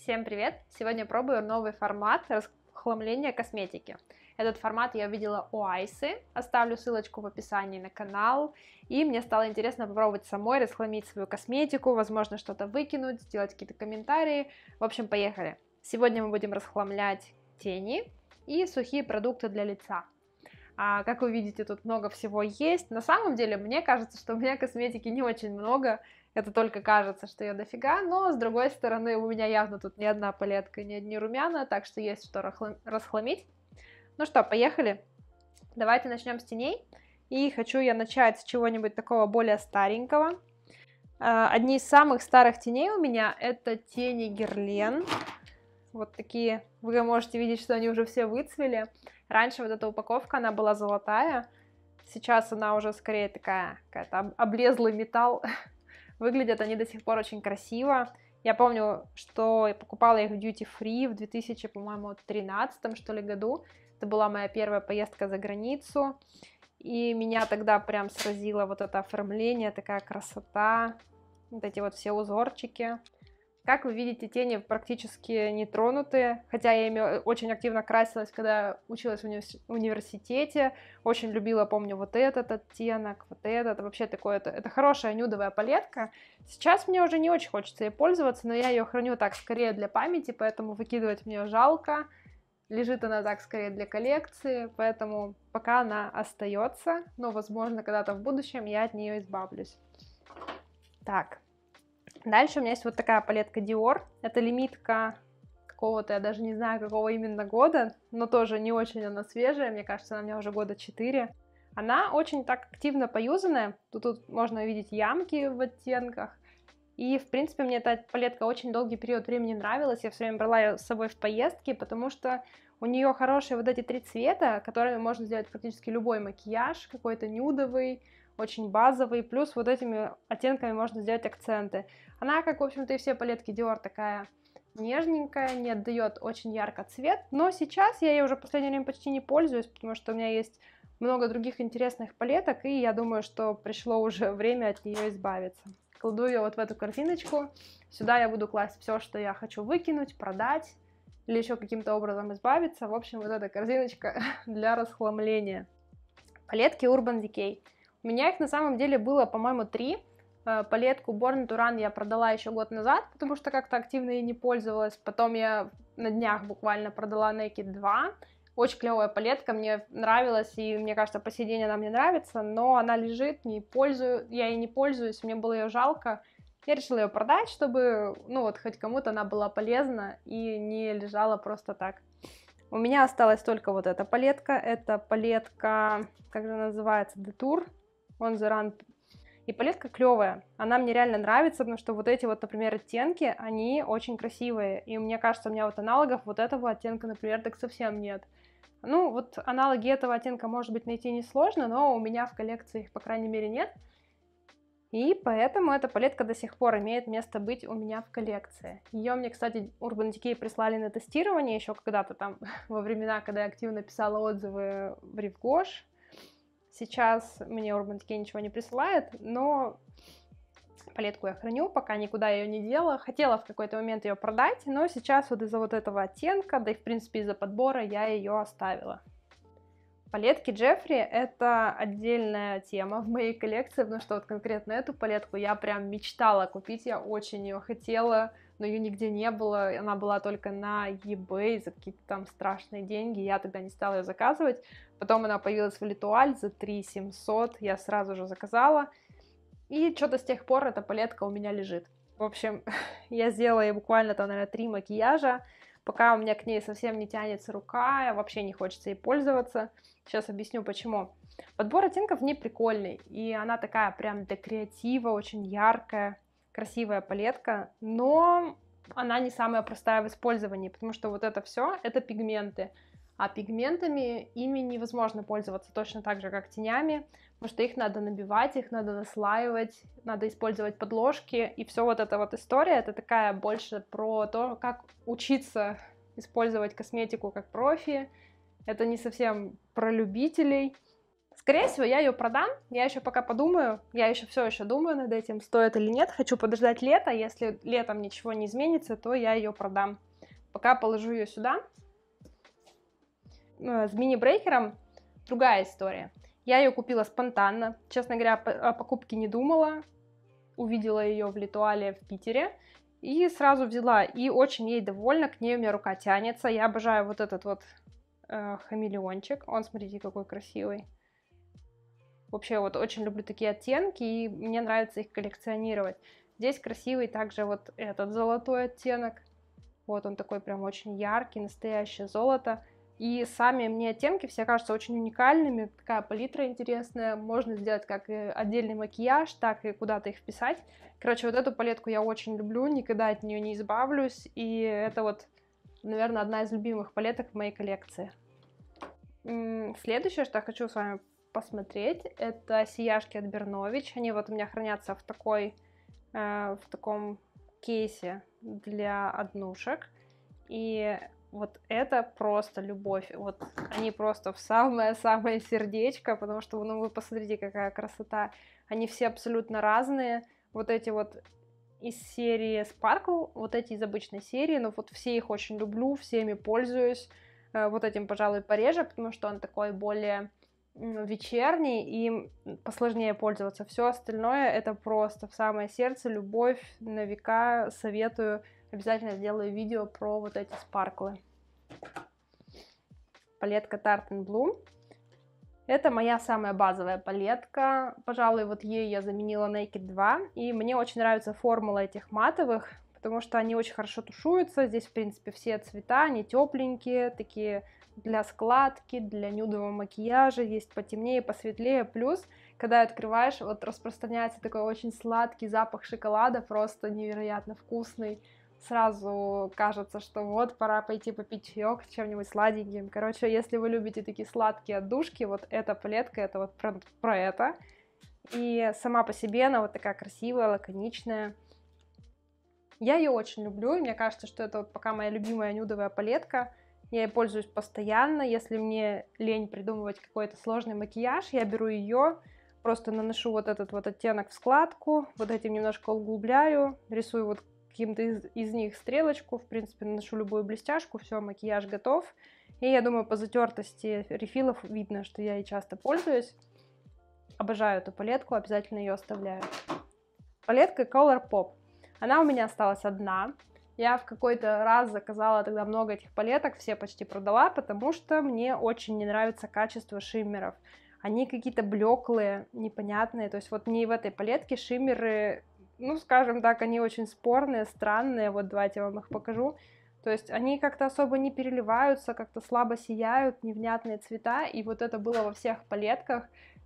Всем привет! Сегодня пробую новый формат расхламления косметики. Этот формат я увидела у Айсы, оставлю ссылочку в описании на канал. И мне стало интересно попробовать самой расхламить свою косметику, возможно что-то выкинуть, сделать какие-то комментарии. В общем, поехали! Сегодня мы будем расхламлять тени и сухие продукты для лица. А, как вы видите, тут много всего есть. На самом деле, мне кажется, что у меня косметики не очень много это только кажется, что я дофига, но, с другой стороны, у меня явно тут ни одна палетка, ни одни румяна, так что есть что расхламить. Ну что, поехали. Давайте начнем с теней. И хочу я начать с чего-нибудь такого более старенького. А, одни из самых старых теней у меня это тени Герлен. Вот такие, вы можете видеть, что они уже все выцвели. Раньше вот эта упаковка, она была золотая. Сейчас она уже скорее такая, какая-то облезлый металл. Выглядят они до сих пор очень красиво. Я помню, что я покупала их в Duty Free в 2000, по-моему, 13 что ли, году. Это была моя первая поездка за границу. И меня тогда прям сразило вот это оформление, такая красота, вот эти вот все узорчики. Как вы видите, тени практически не тронуты, хотя я ими э, очень активно красилась, когда училась в уни университете. Очень любила, помню, вот этот оттенок, вот этот. Вообще такое, это, это хорошая нюдовая палетка. Сейчас мне уже не очень хочется ей пользоваться, но я ее храню так скорее для памяти, поэтому выкидывать мне жалко. Лежит она так скорее для коллекции, поэтому пока она остается, но, возможно, когда-то в будущем я от нее избавлюсь. Так, Дальше у меня есть вот такая палетка Dior. Это лимитка какого-то, я даже не знаю, какого именно года, но тоже не очень она свежая, мне кажется, она у меня уже года 4. Она очень так активно поюзанная, тут, тут можно видеть ямки в оттенках, и, в принципе, мне эта палетка очень долгий период времени нравилась, я все время брала ее с собой в поездки, потому что у нее хорошие вот эти три цвета, которыми можно сделать практически любой макияж, какой-то нюдовый, очень базовый, плюс вот этими оттенками можно сделать акценты. Она, как, в общем-то, и все палетки Dior, такая нежненькая, не отдает очень ярко цвет, но сейчас я ей уже в последнее время почти не пользуюсь, потому что у меня есть много других интересных палеток, и я думаю, что пришло уже время от нее избавиться. Кладу ее вот в эту корзиночку, сюда я буду класть все, что я хочу выкинуть, продать, или еще каким-то образом избавиться. В общем, вот эта корзиночка для расхламления. Палетки Urban Decay. У меня их на самом деле было, по-моему, три. Э, палетку Born to Run я продала еще год назад, потому что как-то активно ей не пользовалась. Потом я на днях буквально продала Naked 2. Очень клевая палетка, мне нравилась, и мне кажется, по сей день она мне нравится, но она лежит, не пользую, я ей не пользуюсь, мне было ее жалко. Я решила ее продать, чтобы, ну вот, хоть кому-то она была полезна и не лежала просто так. У меня осталась только вот эта палетка. Это палетка, как же называется, Detour он the run. И палетка клевая, она мне реально нравится, потому что вот эти вот, например, оттенки, они очень красивые. И мне кажется, у меня вот аналогов вот этого оттенка, например, так совсем нет. Ну, вот аналоги этого оттенка, может быть, найти несложно, но у меня в коллекции их, по крайней мере, нет. И поэтому эта палетка до сих пор имеет место быть у меня в коллекции. Ее мне, кстати, Urban Decay прислали на тестирование еще когда-то там, во времена, когда я активно писала отзывы в Ривгош. Сейчас мне Urban Decay ничего не присылает, но палетку я храню, пока никуда ее не делала. Хотела в какой-то момент ее продать, но сейчас вот из-за вот этого оттенка, да и в принципе из-за подбора я ее оставила. Палетки Джеффри — это отдельная тема в моей коллекции, потому что вот конкретно эту палетку я прям мечтала купить, я очень ее хотела, но ее нигде не было, она была только на eBay за какие-то там страшные деньги, я тогда не стала ее заказывать, Потом она появилась в Литуаль за 3 700, я сразу же заказала. И что-то с тех пор эта палетка у меня лежит. В общем, я сделала ей буквально там, наверное, три макияжа. Пока у меня к ней совсем не тянется рука, вообще не хочется ей пользоваться. Сейчас объясню, почему. Подбор оттенков не прикольный, и она такая прям для креатива, очень яркая, красивая палетка, но она не самая простая в использовании, потому что вот это все, это пигменты. А пигментами ими невозможно пользоваться точно так же, как тенями, потому что их надо набивать, их надо наслаивать, надо использовать подложки, и все вот эта вот история, это такая больше про то, как учиться использовать косметику как профи, это не совсем про любителей. Скорее всего, я ее продам, я еще пока подумаю, я еще все еще думаю над этим, стоит или нет, хочу подождать лето, если летом ничего не изменится, то я ее продам. Пока положу ее сюда, Э, с мини-брейкером другая история. Я ее купила спонтанно. Честно говоря, о покупке не думала. Увидела ее в Литуале в Питере. И сразу взяла. И очень ей довольна. К ней у меня рука тянется. Я обожаю вот этот вот э, хамелеончик. Он, смотрите, какой красивый. Вообще, вот очень люблю такие оттенки. И мне нравится их коллекционировать. Здесь красивый также вот этот золотой оттенок. Вот он такой прям очень яркий, настоящее золото. И сами мне оттенки все кажутся очень уникальными, такая палитра интересная, можно сделать как э, отдельный макияж, так и куда-то их вписать. Короче, вот эту палетку я очень люблю, никогда от нее не избавлюсь, и это вот, наверное, одна из любимых палеток в моей коллекции. Следующее, что я хочу с вами посмотреть, это сияшки от Бернович. Они вот у меня хранятся в такой, э, в таком кейсе для однушек. И вот это просто любовь. Вот они просто в самое-самое сердечко, потому что, ну, вы посмотрите, какая красота. Они все абсолютно разные. Вот эти вот из серии Sparkle, вот эти из обычной серии, но ну, вот все их очень люблю, всеми пользуюсь. Э, вот этим, пожалуй, пореже, потому что он такой более вечерний и посложнее пользоваться. Все остальное это просто в самое сердце, любовь на века, советую Обязательно сделаю видео про вот эти спарклы. Палетка Tarte Bloom. Это моя самая базовая палетка. Пожалуй, вот ей я заменила Naked 2. И мне очень нравится формула этих матовых, потому что они очень хорошо тушуются. Здесь, в принципе, все цвета, они тепленькие, такие для складки, для нюдового макияжа. Есть потемнее, посветлее. Плюс, когда открываешь, вот распространяется такой очень сладкий запах шоколада, просто невероятно вкусный сразу кажется, что вот, пора пойти попить чаек чем-нибудь сладеньким. Короче, если вы любите такие сладкие отдушки, вот эта палетка, это вот про, про это. И сама по себе она вот такая красивая, лаконичная. Я ее очень люблю, и мне кажется, что это вот пока моя любимая нюдовая палетка. Я ей пользуюсь постоянно. Если мне лень придумывать какой-то сложный макияж, я беру ее, просто наношу вот этот вот оттенок в складку, вот этим немножко углубляю, рисую вот каким-то из, из них стрелочку, в принципе, наношу любую блестяшку, все, макияж готов. И я думаю, по затертости рефилов видно, что я и часто пользуюсь. Обожаю эту палетку, обязательно ее оставляю. Палетка Color Pop. Она у меня осталась одна. Я в какой-то раз заказала тогда много этих палеток, все почти продала, потому что мне очень не нравится качество шиммеров. Они какие-то блеклые, непонятные. То есть вот мне и в этой палетке шиммеры ну, скажем так, они очень спорные, странные. Вот давайте я вам их покажу. То есть они как-то особо не переливаются, как-то слабо сияют, невнятные цвета. И вот это было во всех палетках.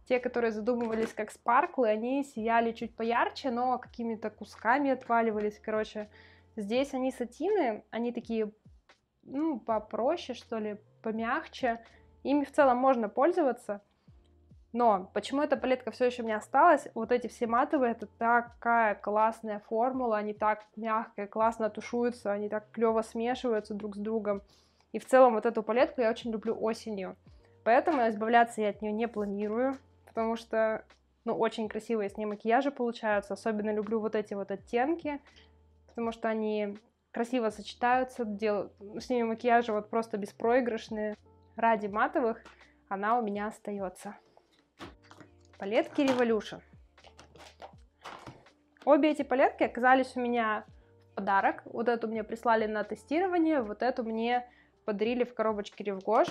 Те, которые задумывались как спарклы, они сияли чуть поярче, но какими-то кусками отваливались. Короче, здесь они сатины, они такие, ну, попроще, что ли, помягче. Ими в целом можно пользоваться, но почему эта палетка все еще у меня осталась? Вот эти все матовые, это такая классная формула, они так мягко и классно тушуются, они так клево смешиваются друг с другом. И в целом вот эту палетку я очень люблю осенью. Поэтому избавляться я от нее не планирую, потому что, ну, очень красивые с ней макияжи получаются. Особенно люблю вот эти вот оттенки, потому что они красиво сочетаются, дел... с ними макияжи вот просто беспроигрышные. Ради матовых она у меня остается. Палетки Revolution. Обе эти палетки оказались у меня в подарок. Вот эту мне прислали на тестирование, вот эту мне подарили в коробочке Ревгош.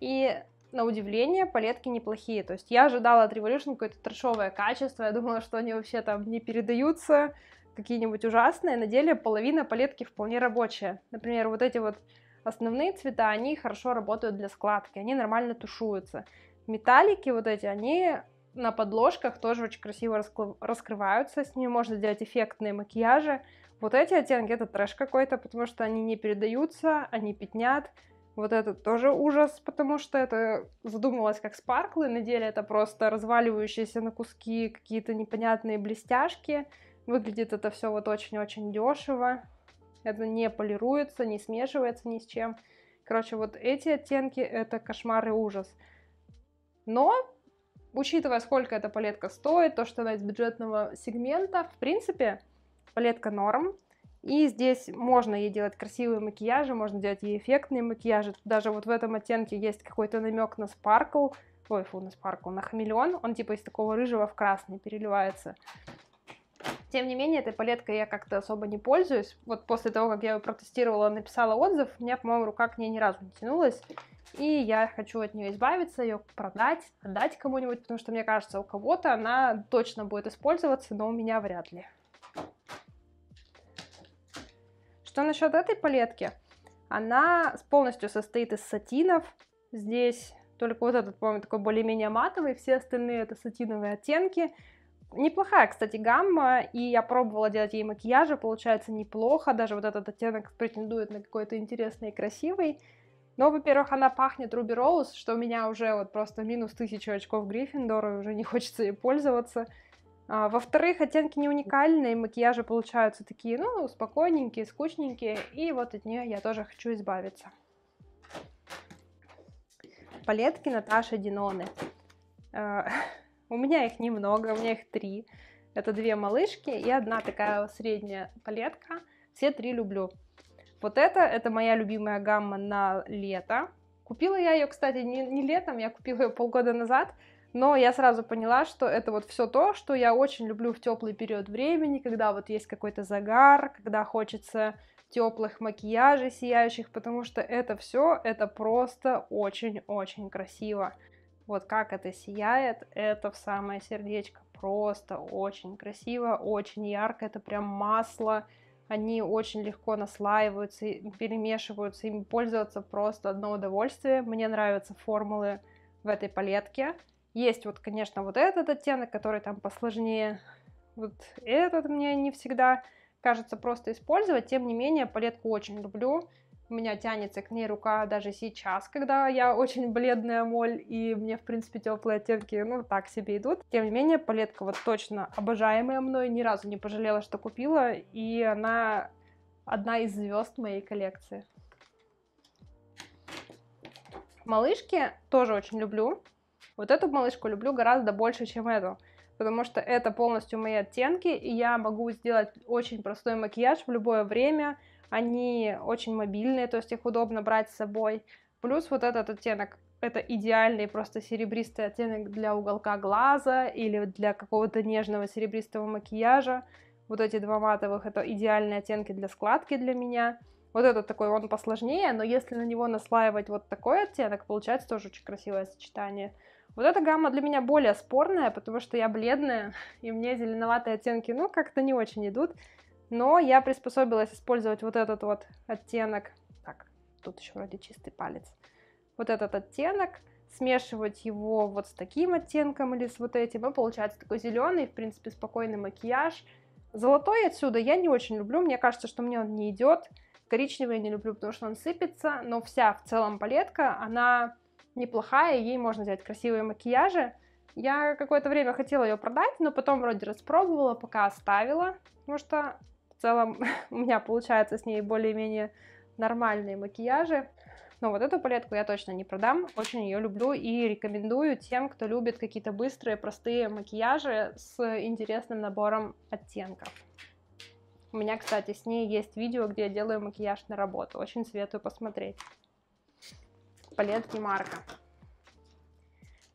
И на удивление, палетки неплохие. То есть я ожидала от Revolution какое-то трешовое качество, я думала, что они вообще там не передаются, какие-нибудь ужасные. На деле половина палетки вполне рабочая. Например, вот эти вот основные цвета, они хорошо работают для складки, они нормально тушуются. Металлики вот эти, они на подложках тоже очень красиво раскрываются, с ними можно делать эффектные макияжи. Вот эти оттенки, это трэш какой-то, потому что они не передаются, они пятнят. Вот это тоже ужас, потому что это задумывалось как спарклы, на деле это просто разваливающиеся на куски какие-то непонятные блестяшки. Выглядит это все вот очень-очень дешево. Это не полируется, не смешивается ни с чем. Короче, вот эти оттенки это кошмар и ужас. Но учитывая, сколько эта палетка стоит, то, что она из бюджетного сегмента, в принципе, палетка норм. И здесь можно ей делать красивые макияжи, можно делать ей эффектные макияжи. Даже вот в этом оттенке есть какой-то намек на спаркл. Ой, фу, на спаркл, на хамелеон. Он типа из такого рыжего в красный переливается. Тем не менее, этой палеткой я как-то особо не пользуюсь. Вот после того, как я ее протестировала, написала отзыв, у меня, по-моему, рука к ней ни разу не тянулась. И я хочу от нее избавиться, ее продать, отдать кому-нибудь, потому что, мне кажется, у кого-то она точно будет использоваться, но у меня вряд ли. Что насчет этой палетки? Она полностью состоит из сатинов. Здесь только вот этот, по-моему, такой более-менее матовый, все остальные это сатиновые оттенки. Неплохая, кстати, гамма, и я пробовала делать ей макияжи, получается неплохо, даже вот этот оттенок претендует на какой-то интересный и красивый. Но, во-первых, она пахнет Руби Роуз, что у меня уже вот просто минус тысячу очков Гриффиндора, уже не хочется ей пользоваться. А, во-вторых, оттенки не уникальные, макияжи получаются такие, ну, спокойненькие, скучненькие, и вот от нее я тоже хочу избавиться. Палетки Наташи Диноны. А, У меня их немного, у меня их три. Это две малышки и одна такая средняя палетка. Все три люблю. Вот это, это моя любимая гамма на лето. Купила я ее, кстати, не, не летом, я купила ее полгода назад. Но я сразу поняла, что это вот все то, что я очень люблю в теплый период времени, когда вот есть какой-то загар, когда хочется теплых макияжей сияющих, потому что это все, это просто очень-очень красиво. Вот как это сияет, это в самое сердечко. Просто очень красиво, очень ярко, это прям масло. Они очень легко наслаиваются, перемешиваются, им пользоваться просто одно удовольствие. Мне нравятся формулы в этой палетке. Есть вот, конечно, вот этот оттенок, который там посложнее. Вот этот мне не всегда кажется просто использовать. Тем не менее, палетку очень люблю у меня тянется к ней рука даже сейчас, когда я очень бледная моль, и мне, в принципе, теплые оттенки, ну, так себе идут. Тем не менее, палетка вот точно обожаемая мной, ни разу не пожалела, что купила, и она одна из звезд моей коллекции. Малышки тоже очень люблю. Вот эту малышку люблю гораздо больше, чем эту потому что это полностью мои оттенки, и я могу сделать очень простой макияж в любое время, они очень мобильные, то есть их удобно брать с собой. Плюс вот этот оттенок это идеальный просто серебристый оттенок для уголка глаза или для какого-то нежного серебристого макияжа. Вот эти два матовых это идеальные оттенки для складки для меня. Вот этот такой, он посложнее, но если на него наслаивать вот такой оттенок, получается тоже очень красивое сочетание. Вот эта гамма для меня более спорная, потому что я бледная, и мне зеленоватые оттенки, ну, как-то не очень идут. Но я приспособилась использовать вот этот вот оттенок. Так, тут еще вроде чистый палец. Вот этот оттенок, смешивать его вот с таким оттенком или с вот этим, и получается такой зеленый, в принципе, спокойный макияж. Золотой отсюда я не очень люблю, мне кажется, что мне он не идет. Коричневый я не люблю, потому что он сыпется, но вся в целом палетка, она неплохая, ей можно взять красивые макияжи. Я какое-то время хотела ее продать, но потом вроде распробовала, пока оставила, потому что в целом у меня получается с ней более-менее нормальные макияжи. Но вот эту палетку я точно не продам, очень ее люблю и рекомендую тем, кто любит какие-то быстрые, простые макияжи с интересным набором оттенков. У меня, кстати, с ней есть видео, где я делаю макияж на работу, очень советую посмотреть. Палетки Марка.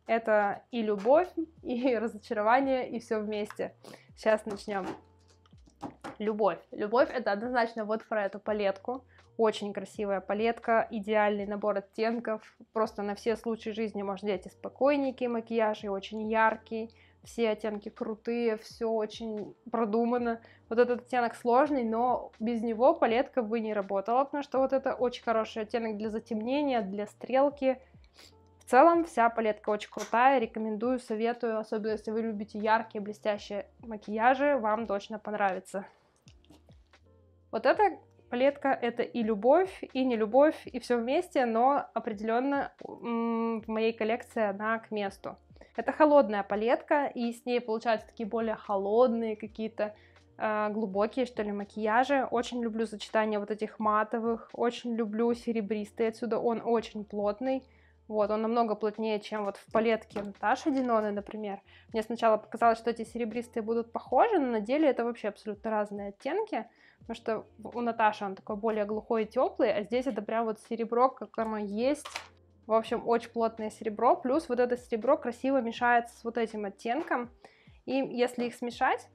Это и любовь, и разочарование, и все вместе. Сейчас начнем. Любовь. Любовь это однозначно вот про эту палетку. Очень красивая палетка, идеальный набор оттенков. Просто на все случаи жизни можно взять и спокойненький макияж, и очень яркий. Все оттенки крутые, все очень продумано. Вот этот оттенок сложный, но без него палетка бы не работала, потому что вот это очень хороший оттенок для затемнения, для стрелки, в целом вся палетка очень крутая, рекомендую, советую, особенно если вы любите яркие, блестящие макияжи, вам точно понравится. Вот эта палетка это и любовь, и не любовь, и все вместе, но определенно в моей коллекции она к месту. Это холодная палетка, и с ней получаются такие более холодные какие-то а, глубокие, что ли, макияжи. Очень люблю сочетание вот этих матовых, очень люблю серебристый, отсюда он очень плотный. Вот, он намного плотнее, чем вот в палетке Наташи Диноны, например. Мне сначала показалось, что эти серебристые будут похожи, но на деле это вообще абсолютно разные оттенки, потому что у Наташи он такой более глухой и теплый, а здесь это прям вот серебро, как оно есть. В общем, очень плотное серебро, плюс вот это серебро красиво мешается с вот этим оттенком. И если их смешать,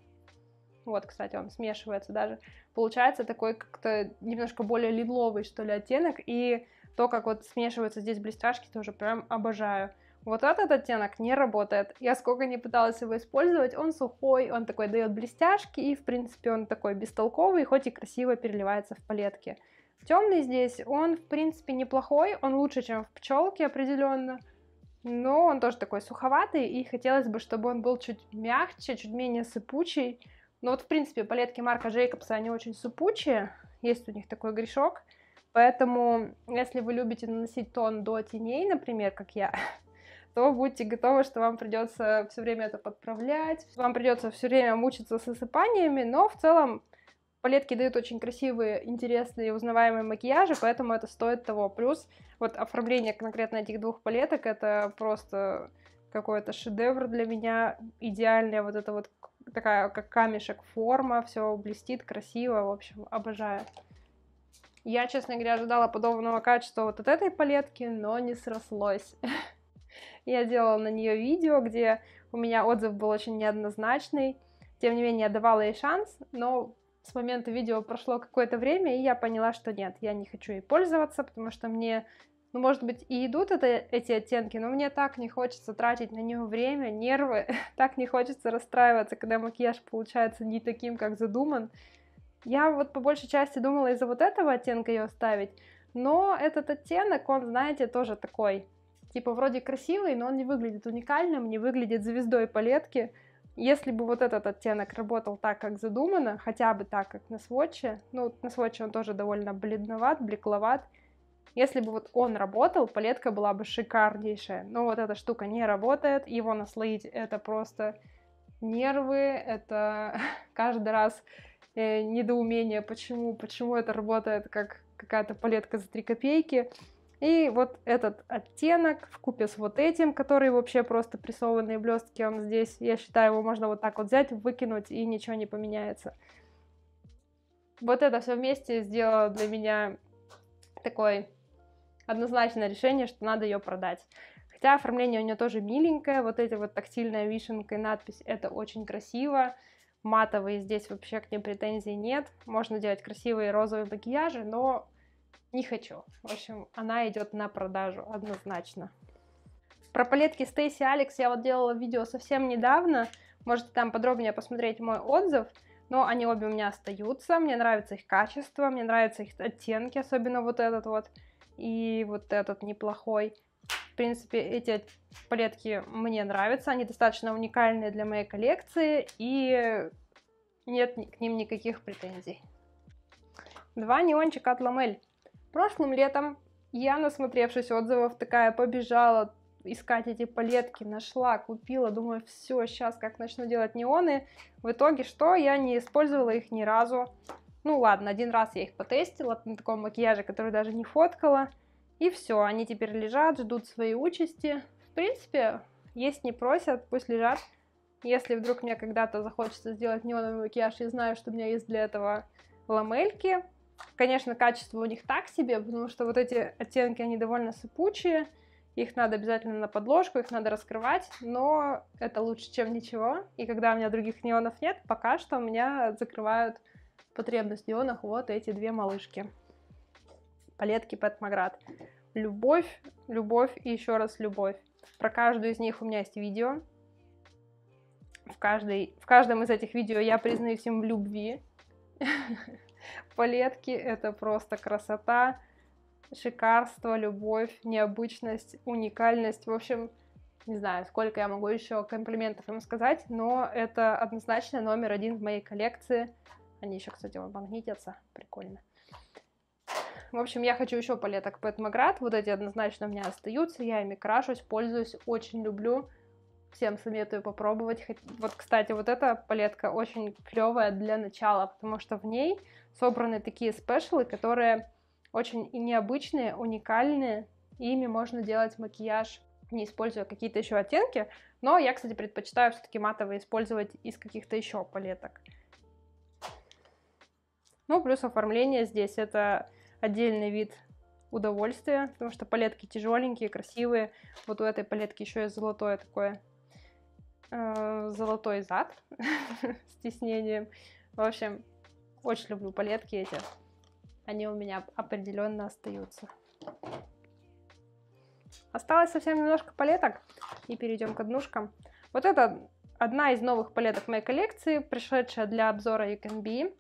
вот, кстати, он смешивается даже, получается такой как-то немножко более лиловый, что ли, оттенок, и то, как вот смешиваются здесь блестяшки, тоже прям обожаю. Вот этот оттенок не работает. Я сколько не пыталась его использовать, он сухой, он такой дает блестяшки, и в принципе он такой бестолковый, хоть и красиво переливается в палетке. Темный здесь, он в принципе неплохой, он лучше, чем в пчелке определенно, но он тоже такой суховатый, и хотелось бы, чтобы он был чуть мягче, чуть менее сыпучий. Но вот в принципе палетки марка Джейкобса, они очень сыпучие, есть у них такой грешок – Поэтому, если вы любите наносить тон до теней, например, как я, то будьте готовы, что вам придется все время это подправлять, вам придется все время мучиться с осыпаниями, но в целом палетки дают очень красивые, интересные и узнаваемые макияжи, поэтому это стоит того. Плюс вот оформление конкретно этих двух палеток, это просто какой-то шедевр для меня, идеальная вот эта вот такая, как камешек форма, все блестит красиво, в общем, обожаю. Я, честно говоря, ожидала подобного качества вот от этой палетки, но не срослось. Я делала на нее видео, где у меня отзыв был очень неоднозначный. Тем не менее, я давала ей шанс, но с момента видео прошло какое-то время, и я поняла, что нет, я не хочу ей пользоваться, потому что мне, ну, может быть, и идут это, эти оттенки, но мне так не хочется тратить на нее время, нервы, так не хочется расстраиваться, когда макияж получается не таким, как задуман, я вот по большей части думала из-за вот этого оттенка ее оставить, но этот оттенок, он, знаете, тоже такой, типа вроде красивый, но он не выглядит уникальным, не выглядит звездой палетки. Если бы вот этот оттенок работал так, как задумано, хотя бы так, как на сводче, ну, на сводче он тоже довольно бледноват, блекловат, если бы вот он работал, палетка была бы шикарнейшая. Но вот эта штука не работает, его наслоить это просто нервы, это каждый раз э, недоумение, почему, почему это работает как какая-то палетка за 3 копейки. И вот этот оттенок в купе с вот этим, который вообще просто прессованные блестки, он здесь, я считаю, его можно вот так вот взять, выкинуть и ничего не поменяется. Вот это все вместе сделало для меня такое однозначное решение, что надо ее продать. Хотя оформление у нее тоже миленькое, вот эти вот тактильная вишенка и надпись, это очень красиво матовые, здесь вообще к ним претензий нет. Можно делать красивые розовые макияжи, но не хочу. В общем, она идет на продажу однозначно. Про палетки Stacy Алекс я вот делала видео совсем недавно. Можете там подробнее посмотреть мой отзыв. Но они обе у меня остаются. Мне нравится их качество, мне нравятся их оттенки, особенно вот этот вот. И вот этот неплохой принципе, эти палетки мне нравятся. Они достаточно уникальные для моей коллекции. И нет к ним никаких претензий. Два неончика от Ламель. Прошлым летом я, насмотревшись отзывов, такая побежала искать эти палетки, нашла, купила, думаю, все, сейчас как начну делать неоны. В итоге что? Я не использовала их ни разу. Ну ладно, один раз я их потестила на таком макияже, который даже не фоткала. И все, они теперь лежат, ждут своей участи. В принципе, есть не просят, пусть лежат. Если вдруг мне когда-то захочется сделать неоновый макияж, я знаю, что у меня есть для этого ламельки. Конечно, качество у них так себе, потому что вот эти оттенки, они довольно сыпучие. Их надо обязательно на подложку, их надо раскрывать, но это лучше, чем ничего. И когда у меня других неонов нет, пока что у меня закрывают потребность в вот эти две малышки палетки Пэт Маград. Любовь, любовь и еще раз любовь. Про каждую из них у меня есть видео. В, каждой, в каждом из этих видео я признаюсь им в любви. Палетки — это просто красота, шикарство, любовь, необычность, уникальность. В общем, не знаю, сколько я могу еще комплиментов им сказать, но это однозначно номер один в моей коллекции. Они еще, кстати, магнитятся. Прикольно. В общем, я хочу еще палеток Пэт Маград. Вот эти однозначно у меня остаются. Я ими крашусь, пользуюсь, очень люблю. Всем советую попробовать. Вот, кстати, вот эта палетка очень клевая для начала, потому что в ней собраны такие спешалы, которые очень и необычные, уникальные. ими можно делать макияж, не используя какие-то еще оттенки. Но я, кстати, предпочитаю все-таки матовые использовать из каких-то еще палеток. Ну, плюс оформление здесь это отдельный вид удовольствия, потому что палетки тяжеленькие, красивые. Вот у этой палетки еще и золотое такое, э, золотой зад с тиснением. В общем, очень люблю палетки эти. Они у меня определенно остаются. Осталось совсем немножко палеток, и перейдем к однушкам. Вот это одна из новых палеток моей коллекции, пришедшая для обзора UCanBee.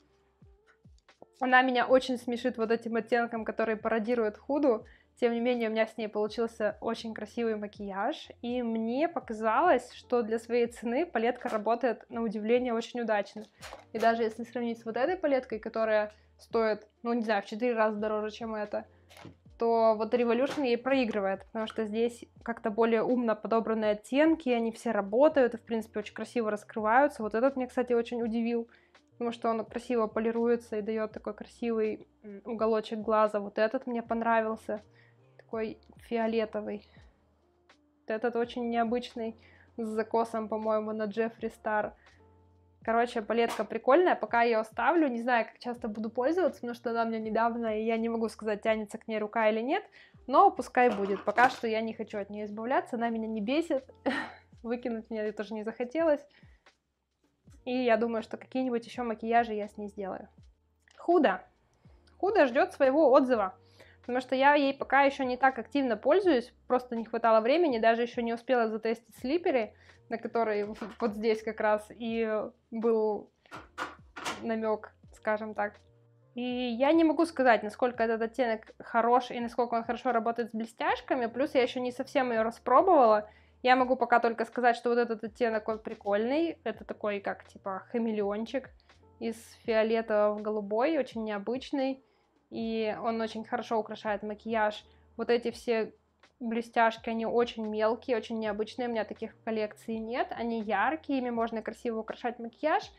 Она меня очень смешит вот этим оттенком, который пародирует худу. Тем не менее, у меня с ней получился очень красивый макияж, и мне показалось, что для своей цены палетка работает, на удивление, очень удачно. И даже если сравнить с вот этой палеткой, которая стоит, ну, не знаю, в 4 раза дороже, чем эта, то вот Revolution ей проигрывает, потому что здесь как-то более умно подобраны оттенки, они все работают, и, в принципе, очень красиво раскрываются. Вот этот мне, кстати, очень удивил потому что он красиво полируется и дает такой красивый уголочек глаза. Вот этот мне понравился, такой фиолетовый. Вот этот очень необычный, с закосом, по-моему, на Джеффри Стар. Короче, палетка прикольная, пока я ее оставлю, не знаю, как часто буду пользоваться, потому что она мне недавно, и я не могу сказать, тянется к ней рука или нет, но пускай будет, пока что я не хочу от нее избавляться, она меня не бесит, выкинуть мне тоже не захотелось, и я думаю, что какие-нибудь еще макияжи я с ней сделаю. Худа Худа ждет своего отзыва. Потому что я ей пока еще не так активно пользуюсь, просто не хватало времени, даже еще не успела затестить слиперы, на которые вот здесь как раз и был намек, скажем так. И я не могу сказать, насколько этот оттенок хорош и насколько он хорошо работает с блестяшками, плюс я еще не совсем ее распробовала, я могу пока только сказать, что вот этот оттенок, он прикольный. Это такой, как, типа, хамелеончик из фиолетового в голубой, очень необычный. И он очень хорошо украшает макияж. Вот эти все блестяшки, они очень мелкие, очень необычные. У меня таких коллекций нет. Они яркие, ими можно красиво украшать макияж.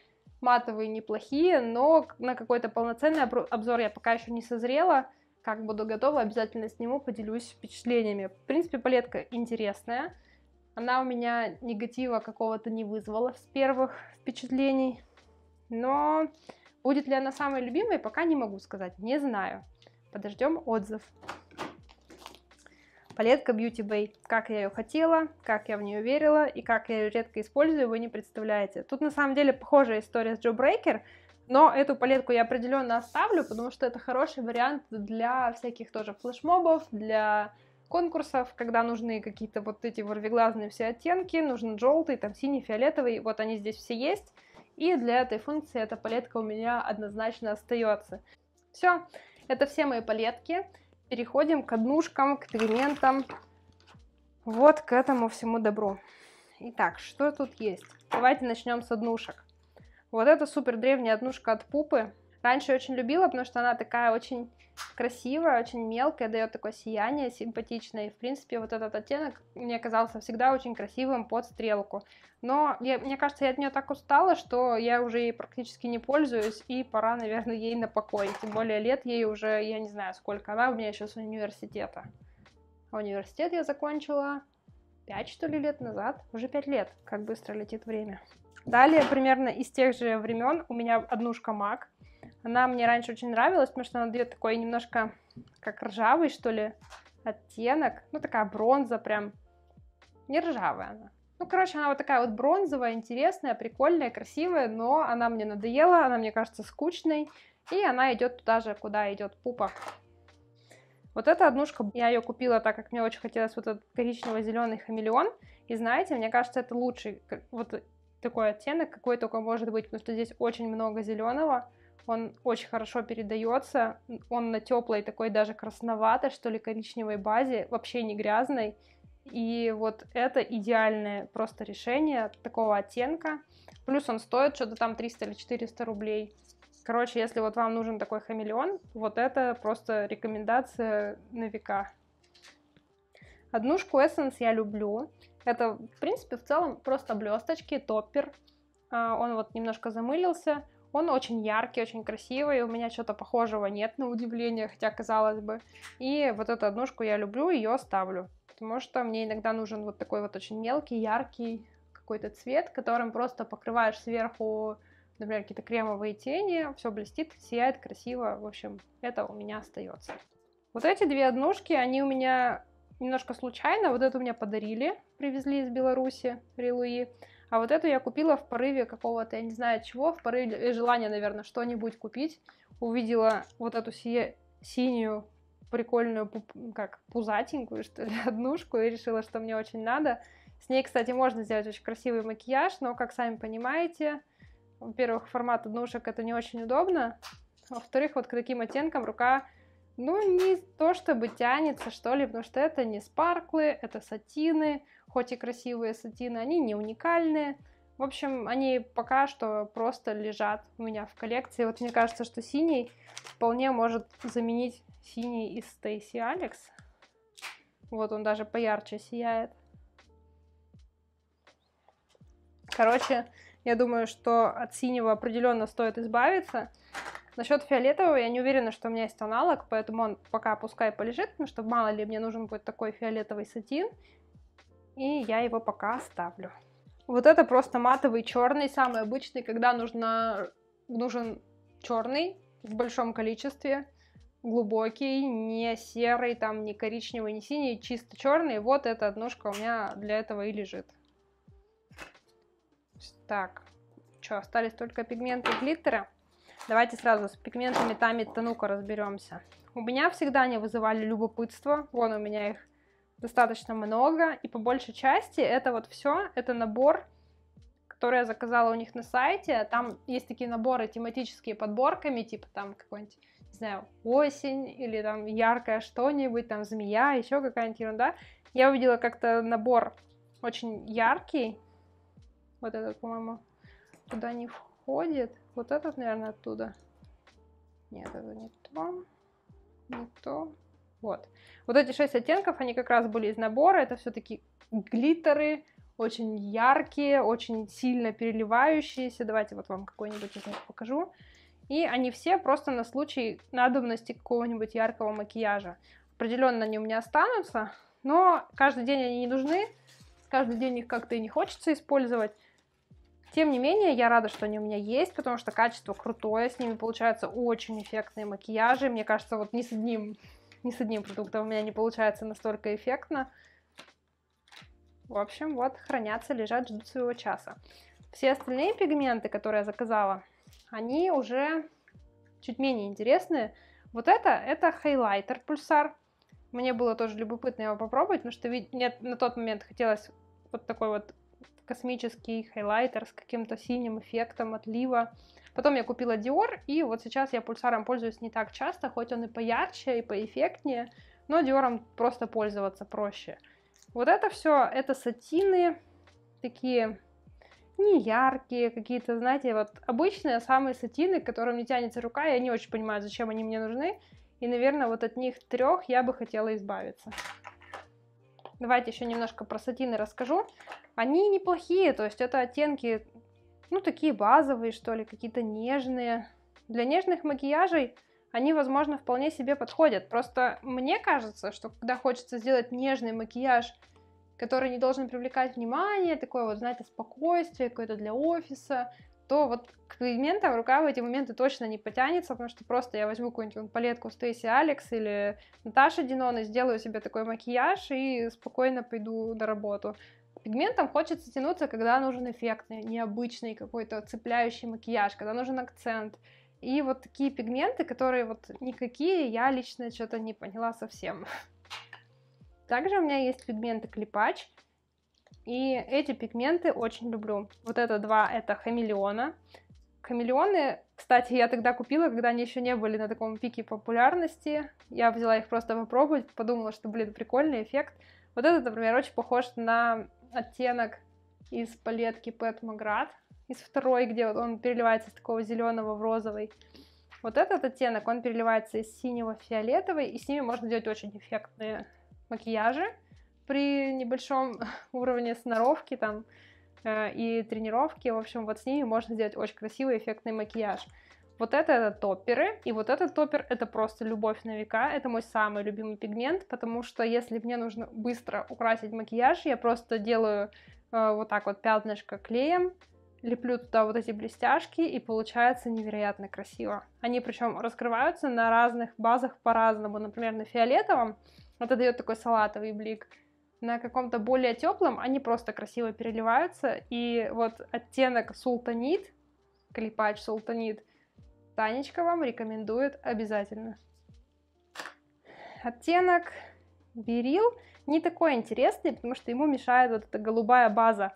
Матовые неплохие, но на какой-то полноценный обзор я пока еще не созрела. Как буду готова, обязательно сниму, поделюсь впечатлениями. В принципе, палетка интересная. Она у меня негатива какого-то не вызвала с первых впечатлений. Но будет ли она самой любимой, пока не могу сказать. Не знаю. Подождем отзыв. Палетка Beauty Bay. Как я ее хотела, как я в нее верила и как я ее редко использую, вы не представляете. Тут на самом деле похожая история с Joe Breaker, но эту палетку я определенно оставлю, потому что это хороший вариант для всяких тоже флешмобов, для конкурсов, когда нужны какие-то вот эти ворвиглазные все оттенки, нужен желтый, там синий, фиолетовый, вот они здесь все есть. И для этой функции эта палетка у меня однозначно остается. Все, это все мои палетки. Переходим к однушкам, к пигментам, вот к этому всему добру. Итак, что тут есть? Давайте начнем с однушек. Вот это супер древняя однушка от Пупы. Раньше очень любила, потому что она такая очень красивая, очень мелкая, дает такое сияние симпатичное. И, в принципе, вот этот оттенок мне казался всегда очень красивым под стрелку. Но я, мне кажется, я от нее так устала, что я уже ей практически не пользуюсь, и пора, наверное, ей на покой. Тем более лет ей уже, я не знаю, сколько она у меня еще с университета. А университет я закончила 5, что ли, лет назад. Уже 5 лет, как быстро летит время. Далее, примерно из тех же времен, у меня однушка Мак. Она мне раньше очень нравилась, потому что она дает такой немножко как ржавый, что ли, оттенок. Ну, такая бронза прям. Не ржавая она. Ну, короче, она вот такая вот бронзовая, интересная, прикольная, красивая, но она мне надоела, она мне кажется скучной, и она идет туда же, куда идет пупок. Вот эта однушка, я ее купила, так как мне очень хотелось вот этот коричнево-зеленый хамелеон, и знаете, мне кажется, это лучший вот такой оттенок, какой только может быть, потому что здесь очень много зеленого, он очень хорошо передается, он на теплой такой даже красноватой, что ли, коричневой базе, вообще не грязной. И вот это идеальное просто решение такого оттенка. Плюс он стоит что-то там 300 или 400 рублей. Короче, если вот вам нужен такой хамелеон, вот это просто рекомендация на века. Однушку Essence я люблю. Это, в принципе, в целом просто блесточки, топпер. А, он вот немножко замылился. Он очень яркий, очень красивый, у меня что-то похожего нет, на удивление, хотя казалось бы. И вот эту однушку я люблю, ее ставлю. Потому что мне иногда нужен вот такой вот очень мелкий, яркий какой-то цвет, которым просто покрываешь сверху, например, какие-то кремовые тени, все блестит, сияет красиво. В общем, это у меня остается. Вот эти две однушки, они у меня немножко случайно. Вот эту мне подарили, привезли из Беларуси, Рилуи. А вот эту я купила в порыве какого-то, я не знаю чего, в порыве желания, наверное, что-нибудь купить. Увидела вот эту сие, синюю прикольную, как, пузатенькую, что ли, однушку, и решила, что мне очень надо. С ней, кстати, можно сделать очень красивый макияж, но, как сами понимаете, во-первых, формат однушек это не очень удобно, а во-вторых, вот к таким оттенкам рука, ну, не то чтобы тянется, что ли, потому что это не спарклы, это сатины, хоть и красивые сатины, они не уникальные. В общем, они пока что просто лежат у меня в коллекции. Вот мне кажется, что синий вполне может заменить синий из Stacy Алекс. Вот он даже поярче сияет. Короче, я думаю, что от синего определенно стоит избавиться. Насчет фиолетового я не уверена, что у меня есть аналог, поэтому он пока пускай полежит, потому что мало ли мне нужен будет такой фиолетовый сатин. И я его пока оставлю. Вот это просто матовый черный, самый обычный, когда нужно, нужен черный в большом количестве, глубокий, не серый, там не коричневый, не синий, чисто черный. Вот эта однушка у меня для этого и лежит. Так, что, остались только пигменты и глиттеры? Давайте сразу с пигментами Тами Танука разберемся. У меня всегда они вызывали любопытство. Вон у меня их достаточно много, и по большей части это вот все, это набор, который я заказала у них на сайте, там есть такие наборы тематические подборками, типа там какой-нибудь, не знаю, осень, или там яркое что-нибудь, там змея, еще какая-нибудь ерунда. Я увидела как-то набор очень яркий, вот этот, по-моему, туда не входит, вот этот, наверное, оттуда. Нет, это не то, не то. Вот. Вот эти шесть оттенков, они как раз были из набора. Это все-таки глиттеры, очень яркие, очень сильно переливающиеся. Давайте вот вам какой-нибудь из них покажу. И они все просто на случай надобности какого-нибудь яркого макияжа. Определенно они у меня останутся, но каждый день они не нужны, каждый день их как-то и не хочется использовать. Тем не менее, я рада, что они у меня есть, потому что качество крутое, с ними получаются очень эффектные макияжи. Мне кажется, вот ни с одним ни с одним продуктом у меня не получается настолько эффектно. В общем, вот, хранятся, лежат, ждут своего часа. Все остальные пигменты, которые я заказала, они уже чуть менее интересные. Вот это, это хайлайтер пульсар. Мне было тоже любопытно его попробовать, потому что мне на тот момент хотелось вот такой вот космический хайлайтер с каким-то синим эффектом отлива. Потом я купила Dior, и вот сейчас я пульсаром пользуюсь не так часто, хоть он и поярче, и поэффектнее, но Диором просто пользоваться проще. Вот это все, это сатины, такие не яркие, какие-то, знаете, вот обычные самые сатины, к которым не тянется рука, я не очень понимаю, зачем они мне нужны. И, наверное, вот от них трех я бы хотела избавиться. Давайте еще немножко про сатины расскажу. Они неплохие, то есть это оттенки ну, такие базовые, что ли, какие-то нежные. Для нежных макияжей они, возможно, вполне себе подходят. Просто мне кажется, что когда хочется сделать нежный макияж, который не должен привлекать внимание, такое вот, знаете, спокойствие какое-то для офиса, то вот к пигментам рука в эти моменты точно не потянется, потому что просто я возьму какую-нибудь палетку Стейси Алекс или Наташи Динон и сделаю себе такой макияж и спокойно пойду на работу пигментам хочется тянуться, когда нужен эффектный, необычный какой-то цепляющий макияж, когда нужен акцент. И вот такие пигменты, которые вот никакие, я лично что-то не поняла совсем. Также у меня есть пигменты клепач. И эти пигменты очень люблю. Вот это два, это хамелеона. Хамелеоны, кстати, я тогда купила, когда они еще не были на таком пике популярности. Я взяла их просто попробовать, подумала, что, блин, прикольный эффект. Вот этот, например, очень похож на оттенок из палетки Pet Magrat, из второй, где он переливается из такого зеленого в розовый. Вот этот оттенок, он переливается из синего в фиолетовый, и с ними можно делать очень эффектные макияжи при небольшом уровне сноровки там э, и тренировки. В общем, вот с ними можно сделать очень красивый эффектный макияж. Вот это, это топперы, и вот этот топпер это просто любовь на века, это мой самый любимый пигмент, потому что если мне нужно быстро украсить макияж, я просто делаю э, вот так вот пятнышко клеем, леплю туда вот эти блестяшки, и получается невероятно красиво. Они причем раскрываются на разных базах по-разному, например, на фиолетовом, это дает такой салатовый блик, на каком-то более теплом они просто красиво переливаются, и вот оттенок султанит, клепач султанит, Танечка вам рекомендует обязательно. Оттенок берил не такой интересный, потому что ему мешает вот эта голубая база.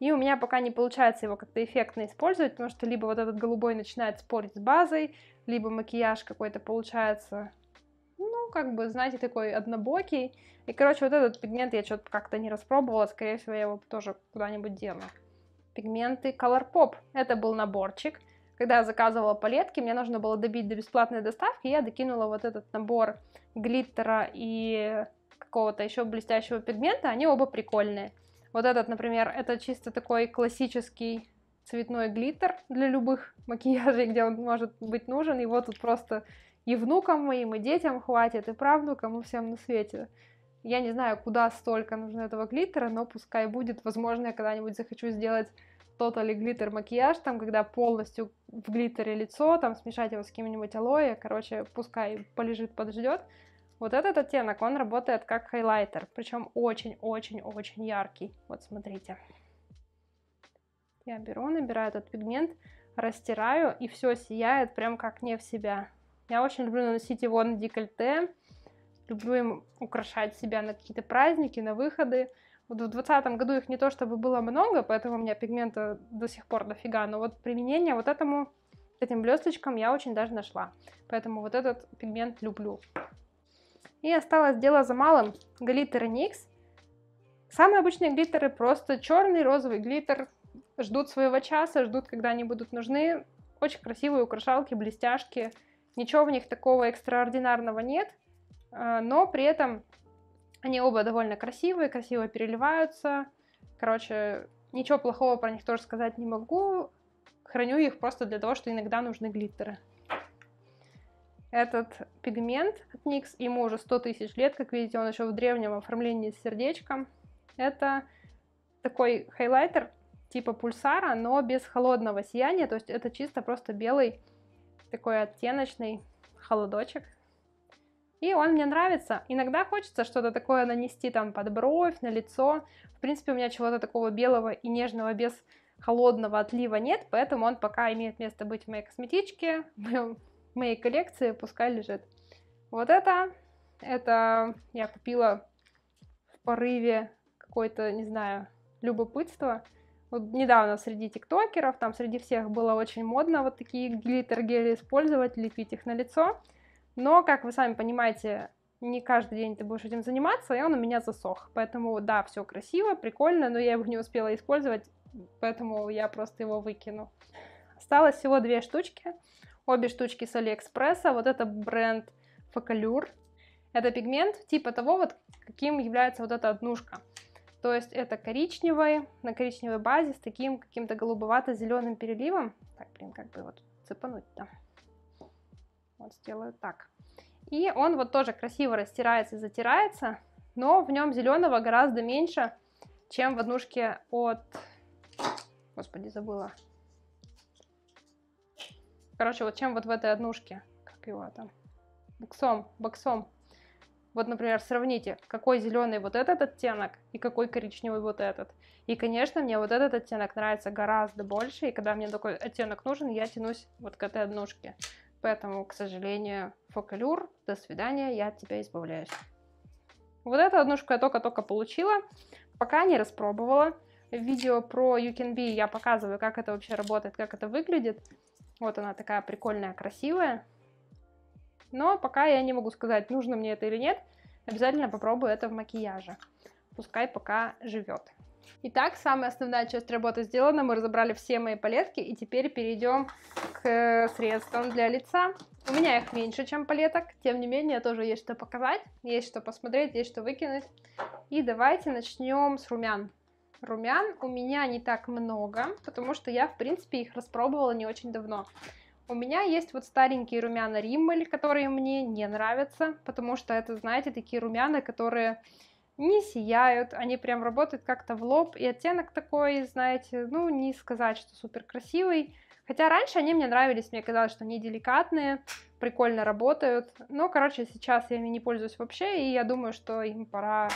И у меня пока не получается его как-то эффектно использовать, потому что либо вот этот голубой начинает спорить с базой, либо макияж какой-то получается, ну, как бы, знаете, такой однобокий. И, короче, вот этот пигмент я что-то как-то не распробовала, скорее всего, я его тоже куда-нибудь дену. Пигменты Colourpop. Это был наборчик когда я заказывала палетки, мне нужно было добить до бесплатной доставки, я докинула вот этот набор глиттера и какого-то еще блестящего пигмента, они оба прикольные. Вот этот, например, это чисто такой классический цветной глиттер для любых макияжей, где он может быть нужен. Его тут просто и внукам моим, и детям хватит, и правнукам, и всем на свете. Я не знаю, куда столько нужно этого глиттера, но пускай будет. Возможно, я когда-нибудь захочу сделать Totally Glitter макияж, там, когда полностью в глиттере лицо, там, смешать его с каким-нибудь алоэ, короче, пускай полежит, подождет. Вот этот оттенок, он работает как хайлайтер, причем очень-очень-очень яркий. Вот смотрите. Я беру, набираю этот пигмент, растираю, и все сияет прям как не в себя. Я очень люблю наносить его на декольте, люблю им украшать себя на какие-то праздники, на выходы в 2020 году их не то чтобы было много, поэтому у меня пигмента до сих пор дофига, но вот применение вот этому, этим блесточкам я очень даже нашла. Поэтому вот этот пигмент люблю. И осталось дело за малым. Глиттер Никс. Самые обычные глиттеры просто черный, розовый глиттер. Ждут своего часа, ждут, когда они будут нужны. Очень красивые украшалки, блестяшки. Ничего в них такого экстраординарного нет, а, но при этом они оба довольно красивые, красиво переливаются. Короче, ничего плохого про них тоже сказать не могу. Храню их просто для того, что иногда нужны глиттеры. Этот пигмент от NYX, ему уже 100 тысяч лет, как видите, он еще в древнем оформлении с сердечком. Это такой хайлайтер типа пульсара, но без холодного сияния, то есть это чисто просто белый такой оттеночный холодочек. И он мне нравится. Иногда хочется что-то такое нанести там под бровь, на лицо. В принципе, у меня чего-то такого белого и нежного без холодного отлива нет, поэтому он пока имеет место быть в моей косметичке, в, моей коллекции, пускай лежит. Вот это, это я купила в порыве какое то не знаю, любопытства. Вот недавно среди тиктокеров, там среди всех было очень модно вот такие глиттер-гели использовать, лепить их на лицо. Но, как вы сами понимаете, не каждый день ты будешь этим заниматься, и он у меня засох. Поэтому, да, все красиво, прикольно, но я его не успела использовать, поэтому я просто его выкину. Осталось всего две штучки. Обе штучки с Алиэкспресса. Вот это бренд Фокалюр. Это пигмент типа того, вот каким является вот эта однушка. То есть это коричневый, на коричневой базе с таким каким-то голубовато-зеленым переливом. Так, блин, как бы вот цепануть то Да. Вот сделаю так. И он вот тоже красиво растирается и затирается, но в нем зеленого гораздо меньше, чем в однушке от... Господи, забыла. Короче, вот чем вот в этой однушке, как его там, боксом, боксом. Вот, например, сравните, какой зеленый вот этот оттенок и какой коричневый вот этот. И, конечно, мне вот этот оттенок нравится гораздо больше, и когда мне такой оттенок нужен, я тянусь вот к этой однушке. Поэтому, к сожалению, фокалюр, до свидания, я от тебя избавляюсь. Вот эту однушку я только-только получила, пока не распробовала. видео про You Can Be я показываю, как это вообще работает, как это выглядит. Вот она такая прикольная, красивая. Но пока я не могу сказать, нужно мне это или нет. Обязательно попробую это в макияже. Пускай пока живет. Итак, самая основная часть работы сделана. Мы разобрали все мои палетки и теперь перейдем к средствам для лица. У меня их меньше, чем палеток. Тем не менее, тоже есть что показать, есть что посмотреть, есть что выкинуть. И давайте начнем с румян. Румян у меня не так много, потому что я, в принципе, их распробовала не очень давно. У меня есть вот старенькие румяна Риммель, которые мне не нравятся, потому что это, знаете, такие румяна, которые не сияют, они прям работают как-то в лоб, и оттенок такой, знаете, ну, не сказать, что супер красивый, хотя раньше они мне нравились, мне казалось, что они деликатные, прикольно работают, но, короче, сейчас я ими не пользуюсь вообще, и я думаю, что им пора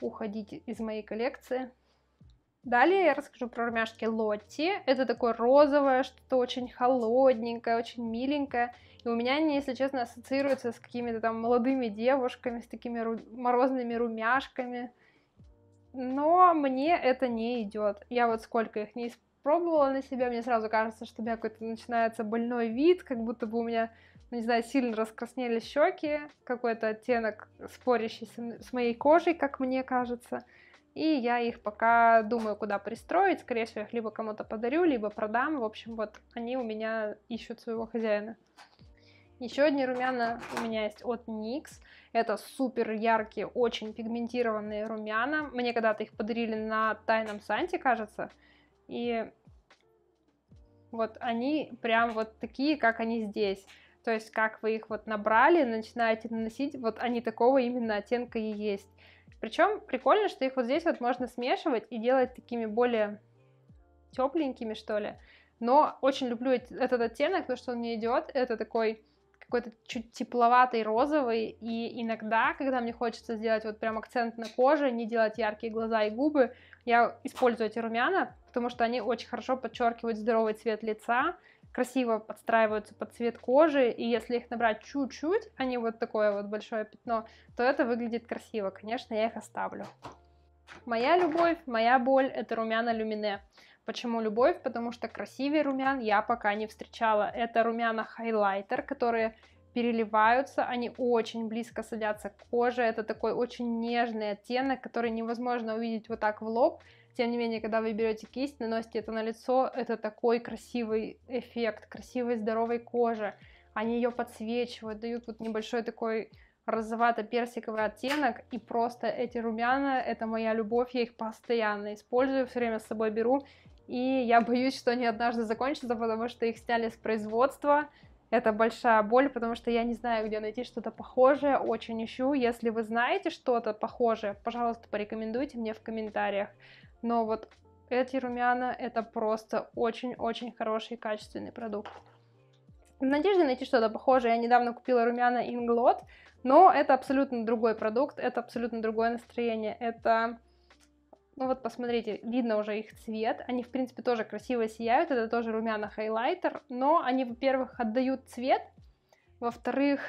уходить из моей коллекции. Далее я расскажу про румяшки Лотти. Это такое розовое, что-то очень холодненькое, очень миленькое. Но у меня они, если честно, ассоциируются с какими-то там молодыми девушками, с такими ру... морозными румяшками. Но мне это не идет. Я вот сколько их не испробовала на себе, мне сразу кажется, что у меня какой-то начинается больной вид, как будто бы у меня, ну, не знаю, сильно раскраснели щеки, какой-то оттенок, спорящий с моей кожей, как мне кажется. И я их пока думаю, куда пристроить. Скорее всего, их либо кому-то подарю, либо продам. В общем, вот они у меня ищут своего хозяина. Еще одни румяна у меня есть от NYX. Это супер яркие, очень пигментированные румяна. Мне когда-то их подарили на Тайном Санте, кажется. И вот они прям вот такие, как они здесь. То есть, как вы их вот набрали, начинаете наносить, вот они такого именно оттенка и есть. Причем прикольно, что их вот здесь вот можно смешивать и делать такими более тепленькими, что ли. Но очень люблю этот оттенок, то, что он мне идет. Это такой какой-то чуть тепловатый розовый, и иногда, когда мне хочется сделать вот прям акцент на коже, не делать яркие глаза и губы, я использую эти румяна, потому что они очень хорошо подчеркивают здоровый цвет лица, красиво подстраиваются под цвет кожи, и если их набрать чуть-чуть, а не вот такое вот большое пятно, то это выглядит красиво. Конечно, я их оставлю. Моя любовь, моя боль – это румяна люмине. Почему любовь? Потому что красивее румян я пока не встречала. Это румяна хайлайтер, которые переливаются, они очень близко садятся к коже, это такой очень нежный оттенок, который невозможно увидеть вот так в лоб, тем не менее, когда вы берете кисть, наносите это на лицо, это такой красивый эффект, красивой здоровой кожи, они ее подсвечивают, дают вот небольшой такой розовато-персиковый оттенок, и просто эти румяна, это моя любовь, я их постоянно использую, все время с собой беру, и я боюсь, что они однажды закончатся, потому что их сняли с производства. Это большая боль, потому что я не знаю, где найти что-то похожее, очень ищу. Если вы знаете что-то похожее, пожалуйста, порекомендуйте мне в комментариях. Но вот эти румяна, это просто очень-очень хороший качественный продукт. В надежде найти что-то похожее, я недавно купила румяна Inglot, но это абсолютно другой продукт, это абсолютно другое настроение, это ну вот посмотрите, видно уже их цвет. Они, в принципе, тоже красиво сияют. Это тоже румяна хайлайтер. Но они, во-первых, отдают цвет. Во-вторых,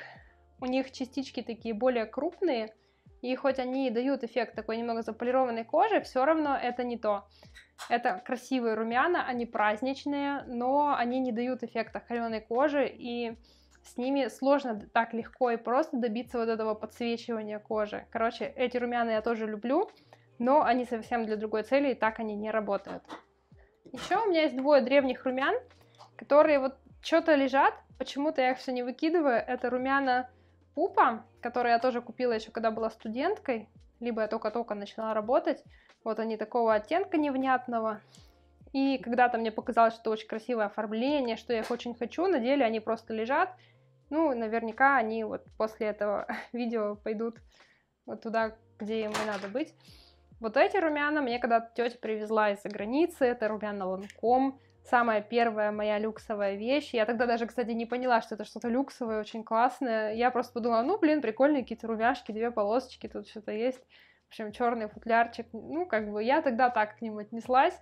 у них частички такие более крупные. И хоть они и дают эффект такой немного заполированной кожи, все равно это не то. Это красивые румяна, они праздничные, но они не дают эффекта холеной кожи. И с ними сложно так легко и просто добиться вот этого подсвечивания кожи. Короче, эти румяна я тоже люблю но они совсем для другой цели, и так они не работают. Еще у меня есть двое древних румян, которые вот что-то лежат, почему-то я их все не выкидываю. Это румяна пупа, которые я тоже купила еще когда была студенткой, либо я только-только начала работать. Вот они такого оттенка невнятного. И когда-то мне показалось, что очень красивое оформление, что я их очень хочу, на деле они просто лежат. Ну, наверняка они вот после этого видео пойдут вот туда, где им и надо быть. Вот эти румяна мне когда тетя привезла из-за границы, это румяна Ланком, самая первая моя люксовая вещь. Я тогда даже, кстати, не поняла, что это что-то люксовое, очень классное. Я просто подумала, ну, блин, прикольные какие-то румяшки, две полосочки, тут что-то есть. В общем, черный футлярчик. Ну, как бы я тогда так к ним отнеслась.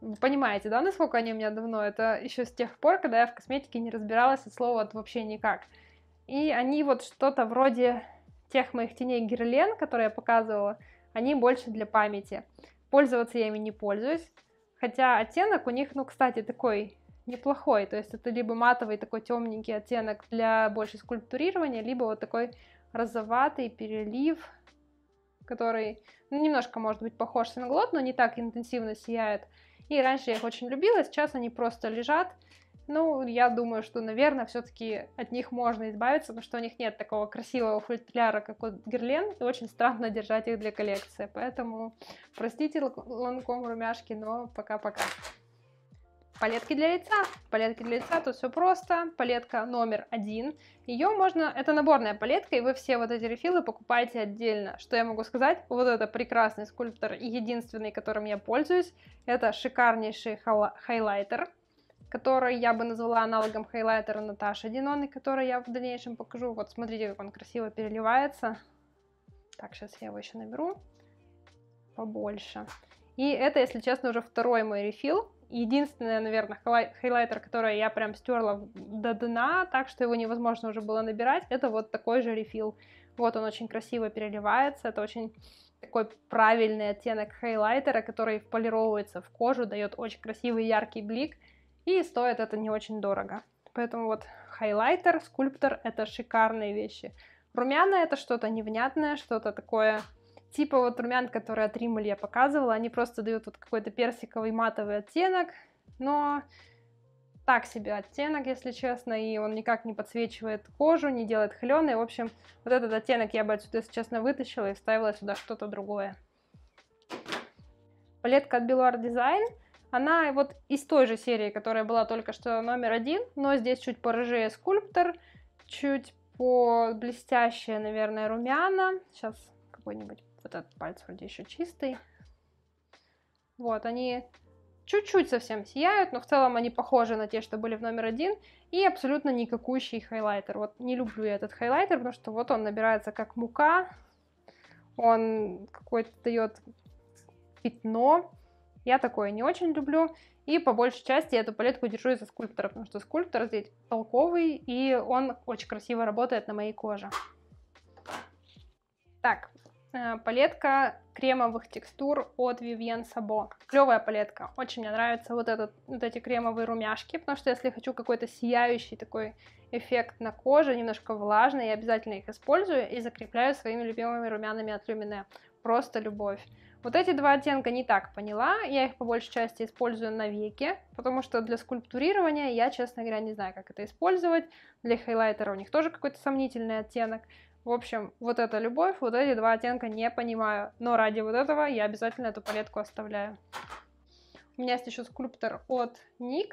Вы понимаете, да, насколько они у меня давно? Это еще с тех пор, когда я в косметике не разбиралась от слова от вообще никак. И они вот что-то вроде тех моих теней Герлен, которые я показывала, они больше для памяти. Пользоваться я ими не пользуюсь, хотя оттенок у них, ну, кстати, такой неплохой, то есть это либо матовый такой темненький оттенок для больше скульптурирования, либо вот такой розоватый перелив, который ну, немножко, может быть, похож на глот, но не так интенсивно сияет. И раньше я их очень любила, сейчас они просто лежат, ну, я думаю, что, наверное, все-таки от них можно избавиться, потому что у них нет такого красивого футляра, как у Герлен, и очень странно держать их для коллекции. Поэтому простите ланком румяшки, но пока-пока. Палетки для лица. Палетки для лица, тут все просто. Палетка номер один. Ее можно... Это наборная палетка, и вы все вот эти рефилы покупаете отдельно. Что я могу сказать? Вот это прекрасный скульптор и единственный, которым я пользуюсь. Это шикарнейший хайлайтер который я бы назвала аналогом хайлайтера Наташи Диноны, который я в дальнейшем покажу. Вот смотрите, как он красиво переливается. Так, сейчас я его еще наберу побольше. И это, если честно, уже второй мой рефил. Единственное, наверное, хайлайтер, который я прям стерла до дна, так что его невозможно уже было набирать, это вот такой же рефил. Вот он очень красиво переливается, это очень такой правильный оттенок хайлайтера, который полировывается в кожу, дает очень красивый яркий блик. И стоит это не очень дорого. Поэтому вот хайлайтер, скульптор — это шикарные вещи. Румяна — это что-то невнятное, что-то такое типа вот румян, которые от Rimmel я показывала, они просто дают вот какой-то персиковый матовый оттенок, но так себе оттенок, если честно, и он никак не подсвечивает кожу, не делает хлёный. В общем, вот этот оттенок я бы отсюда, если честно, вытащила и вставила сюда что-то другое. Палетка от Beloir Design — она вот из той же серии, которая была только что номер один, но здесь чуть порыжее скульптор, чуть по блестящее, наверное, румяна. Сейчас какой-нибудь вот этот палец вроде еще чистый. Вот, они чуть-чуть совсем сияют, но в целом они похожи на те, что были в номер один, и абсолютно никакущий хайлайтер. Вот не люблю я этот хайлайтер, потому что вот он набирается как мука, он какой-то дает пятно, я такое не очень люблю. И по большей части эту палетку держу из-за скульптора, потому что скульптор здесь толковый, и он очень красиво работает на моей коже. Так, э, палетка кремовых текстур от Vivienne Sabo. Клевая палетка. Очень мне нравятся вот, этот, вот эти кремовые румяшки, потому что если хочу какой-то сияющий такой эффект на коже, немножко влажный, я обязательно их использую и закрепляю своими любимыми румянами от Lumine. Просто любовь. Вот эти два оттенка не так поняла, я их по большей части использую на веке, потому что для скульптурирования я, честно говоря, не знаю, как это использовать. Для хайлайтера у них тоже какой-то сомнительный оттенок. В общем, вот эта любовь, вот эти два оттенка не понимаю, но ради вот этого я обязательно эту палетку оставляю. У меня есть еще скульптор от NYX,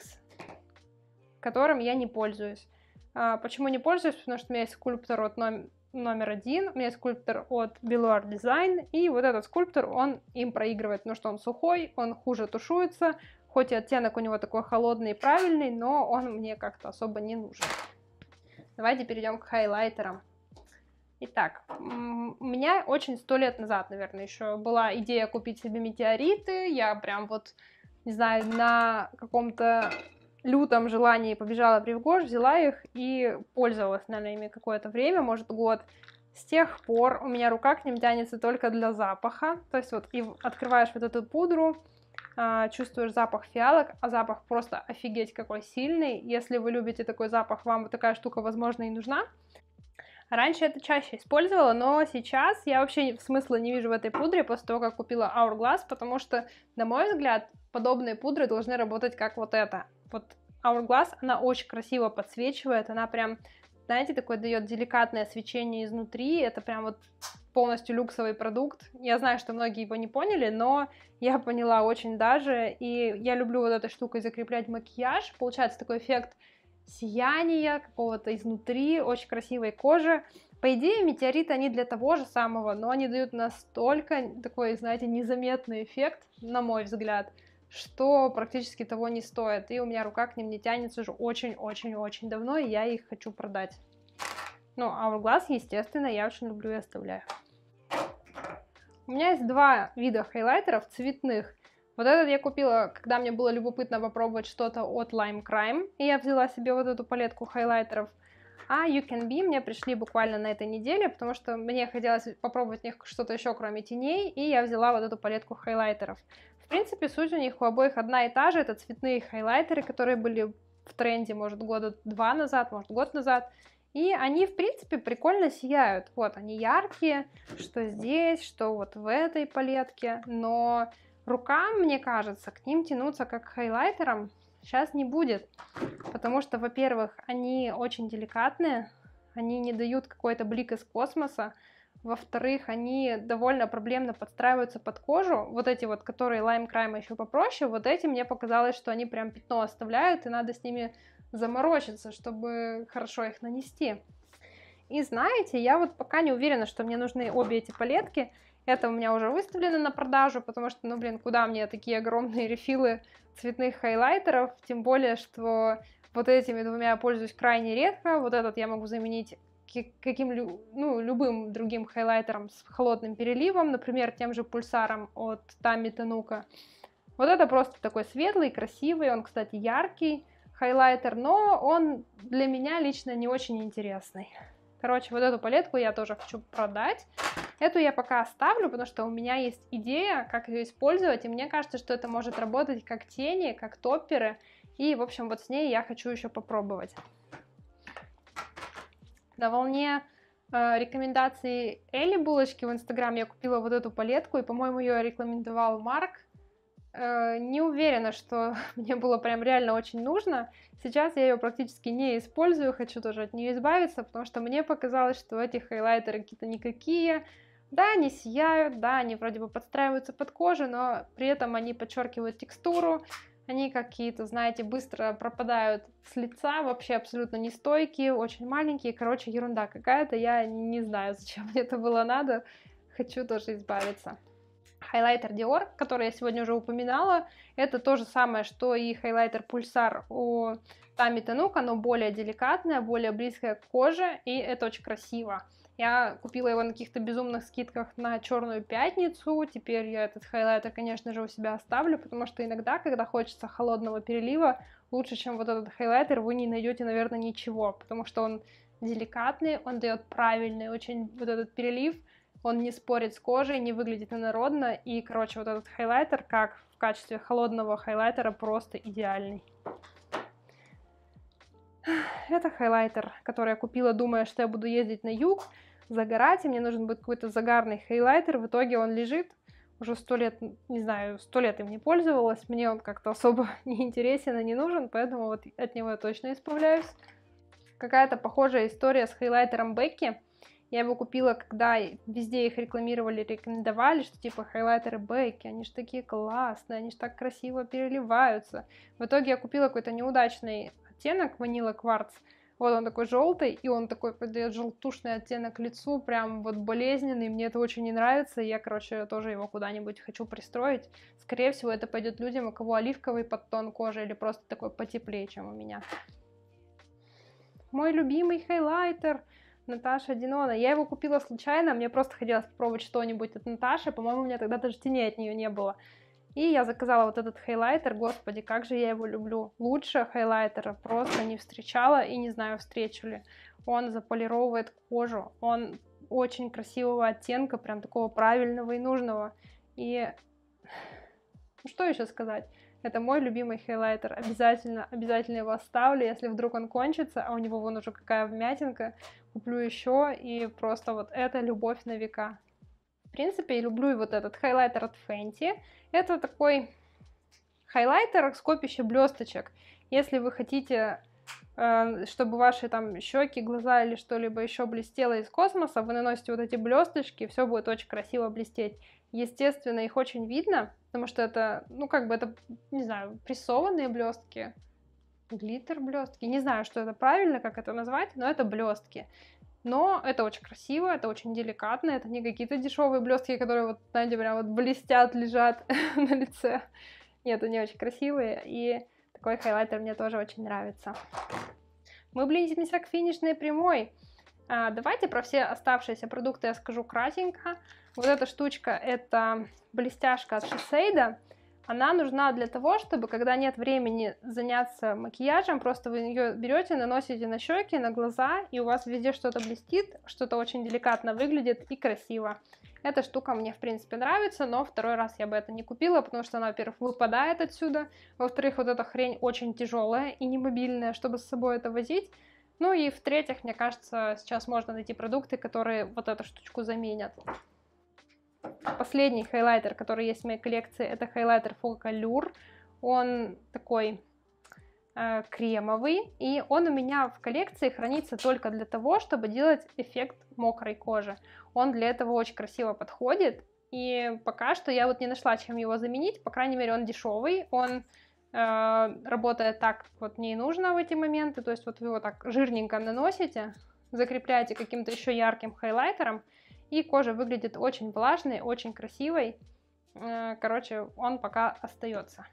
которым я не пользуюсь. А почему не пользуюсь? Потому что у меня есть скульптор от номер номер один. У меня есть скульптор от Beloir Design, и вот этот скульптор, он им проигрывает, ну что он сухой, он хуже тушуется, хоть и оттенок у него такой холодный и правильный, но он мне как-то особо не нужен. Давайте перейдем к хайлайтерам. Итак, у меня очень сто лет назад, наверное, еще была идея купить себе метеориты. Я прям вот, не знаю, на каком-то лютом желании побежала в Привгош, взяла их и пользовалась, наверное, ими какое-то время, может, год. С тех пор у меня рука к ним тянется только для запаха. То есть вот и открываешь вот эту пудру, а, чувствуешь запах фиалок, а запах просто офигеть какой сильный. Если вы любите такой запах, вам вот такая штука, возможно, и нужна. Раньше это чаще использовала, но сейчас я вообще смысла не вижу в этой пудре после того, как купила Hourglass, потому что, на мой взгляд, подобные пудры должны работать как вот это вот Hourglass, она очень красиво подсвечивает, она прям, знаете, такое дает деликатное свечение изнутри, это прям вот полностью люксовый продукт. Я знаю, что многие его не поняли, но я поняла очень даже, и я люблю вот этой штукой закреплять макияж, получается такой эффект сияния какого-то изнутри, очень красивой кожи. По идее, метеориты, они для того же самого, но они дают настолько такой, знаете, незаметный эффект, на мой взгляд что практически того не стоит. И у меня рука к ним не тянется уже очень-очень-очень давно, и я их хочу продать. Ну, а в глаз, естественно, я очень люблю и оставляю. У меня есть два вида хайлайтеров цветных. Вот этот я купила, когда мне было любопытно попробовать что-то от Lime Crime. И я взяла себе вот эту палетку хайлайтеров. А You Can Be мне пришли буквально на этой неделе, потому что мне хотелось попробовать в них что-то еще, кроме теней, и я взяла вот эту палетку хайлайтеров принципе, суть у них у обоих одна и та же. Это цветные хайлайтеры, которые были в тренде, может, года два назад, может, год назад. И они, в принципе, прикольно сияют. Вот, они яркие, что здесь, что вот в этой палетке. Но рукам, мне кажется, к ним тянуться как к хайлайтерам сейчас не будет. Потому что, во-первых, они очень деликатные, они не дают какой-то блик из космоса, во-вторых, они довольно проблемно подстраиваются под кожу. Вот эти вот, которые лайм крайм еще попроще, вот эти мне показалось, что они прям пятно оставляют, и надо с ними заморочиться, чтобы хорошо их нанести. И знаете, я вот пока не уверена, что мне нужны обе эти палетки. Это у меня уже выставлено на продажу, потому что, ну, блин, куда мне такие огромные рефилы цветных хайлайтеров, тем более, что вот этими двумя я пользуюсь крайне редко, вот этот я могу заменить каким ну, любым другим хайлайтером с холодным переливом, например, тем же пульсаром от Тами Танука. Вот это просто такой светлый, красивый, он, кстати, яркий хайлайтер, но он для меня лично не очень интересный. Короче, вот эту палетку я тоже хочу продать. Эту я пока оставлю, потому что у меня есть идея, как ее использовать, и мне кажется, что это может работать как тени, как топперы, и, в общем, вот с ней я хочу еще попробовать. На волне э, рекомендаций Элли Булочки в Инстаграме я купила вот эту палетку, и, по-моему, ее рекомендовал Марк. Э, не уверена, что мне было прям реально очень нужно. Сейчас я ее практически не использую, хочу тоже от нее избавиться, потому что мне показалось, что эти хайлайтеры какие-то никакие. Да, они сияют, да, они вроде бы подстраиваются под кожу, но при этом они подчеркивают текстуру, они какие-то, знаете, быстро пропадают с лица, вообще абсолютно нестойкие, очень маленькие. Короче, ерунда какая-то. Я не знаю, зачем мне это было надо. Хочу тоже избавиться. Хайлайтер Dior, который я сегодня уже упоминала, это то же самое, что и хайлайтер Pulsar у Тами Тенук, оно более деликатное, более близкое к коже, и это очень красиво. Я купила его на каких-то безумных скидках на Черную Пятницу. Теперь я этот хайлайтер, конечно же, у себя оставлю, потому что иногда, когда хочется холодного перелива, лучше, чем вот этот хайлайтер, вы не найдете, наверное, ничего, потому что он деликатный, он дает правильный очень вот этот перелив, он не спорит с кожей, не выглядит инородно, и, короче, вот этот хайлайтер, как в качестве холодного хайлайтера, просто идеальный. Это хайлайтер, который я купила, думая, что я буду ездить на юг, загорать, и мне нужен будет какой-то загарный хайлайтер. В итоге он лежит уже сто лет, не знаю, сто лет им не пользовалась. Мне он как-то особо не интересен и не нужен, поэтому вот от него я точно избавляюсь. Какая-то похожая история с хайлайтером Бекки. Я его купила, когда везде их рекламировали, рекомендовали, что типа хайлайтеры Бекки, они же такие классные, они же так красиво переливаются. В итоге я купила какой-то неудачный оттенок, ванила кварц. Вот он такой желтый, и он такой придает желтушный оттенок лицу, прям вот болезненный, мне это очень не нравится, я, короче, тоже его куда-нибудь хочу пристроить. Скорее всего, это пойдет людям, у кого оливковый подтон кожи или просто такой потеплее, чем у меня. Мой любимый хайлайтер Наташа Динона. Я его купила случайно, мне просто хотелось попробовать что-нибудь от Наташи, по-моему, у меня тогда даже теней от нее не было. И я заказала вот этот хайлайтер. Господи, как же я его люблю. Лучше хайлайтера просто не встречала и не знаю, встречу ли. Он заполировывает кожу. Он очень красивого оттенка, прям такого правильного и нужного. И ну, что еще сказать? Это мой любимый хайлайтер. Обязательно, обязательно его оставлю, если вдруг он кончится, а у него вон уже какая вмятинка. Куплю еще, и просто вот это любовь на века принципе, люблю и вот этот хайлайтер от Fenty. Это такой хайлайтер с копища блесточек. Если вы хотите, э, чтобы ваши там щеки, глаза или что-либо еще блестело из космоса, вы наносите вот эти блесточки, все будет очень красиво блестеть. Естественно, их очень видно, потому что это, ну, как бы это, не знаю, прессованные блестки, глиттер блестки. Не знаю, что это правильно, как это назвать, но это блестки. Но это очень красиво, это очень деликатно, это не какие-то дешевые блестки, которые вот, знаете, прям вот блестят, лежат на лице. Нет, они очень красивые, и такой хайлайтер мне тоже очень нравится. Мы близимся к финишной прямой. А, давайте про все оставшиеся продукты я скажу кратенько. Вот эта штучка, это блестяшка от шисейда она нужна для того, чтобы, когда нет времени заняться макияжем, просто вы ее берете, наносите на щеки, на глаза, и у вас везде что-то блестит, что-то очень деликатно выглядит и красиво. Эта штука мне, в принципе, нравится, но второй раз я бы это не купила, потому что она, во-первых, выпадает отсюда, во-вторых, вот эта хрень очень тяжелая и немобильная, чтобы с собой это возить, ну и в-третьих, мне кажется, сейчас можно найти продукты, которые вот эту штучку заменят. Последний хайлайтер, который есть в моей коллекции, это хайлайтер Focalure. Он такой э, кремовый, и он у меня в коллекции хранится только для того, чтобы делать эффект мокрой кожи. Он для этого очень красиво подходит, и пока что я вот не нашла, чем его заменить. По крайней мере, он дешевый, он э, работает так, вот мне и нужно в эти моменты. То есть вот вы его так жирненько наносите, закрепляете каким-то еще ярким хайлайтером, и кожа выглядит очень влажной, очень красивой. Э, короче, он пока остается.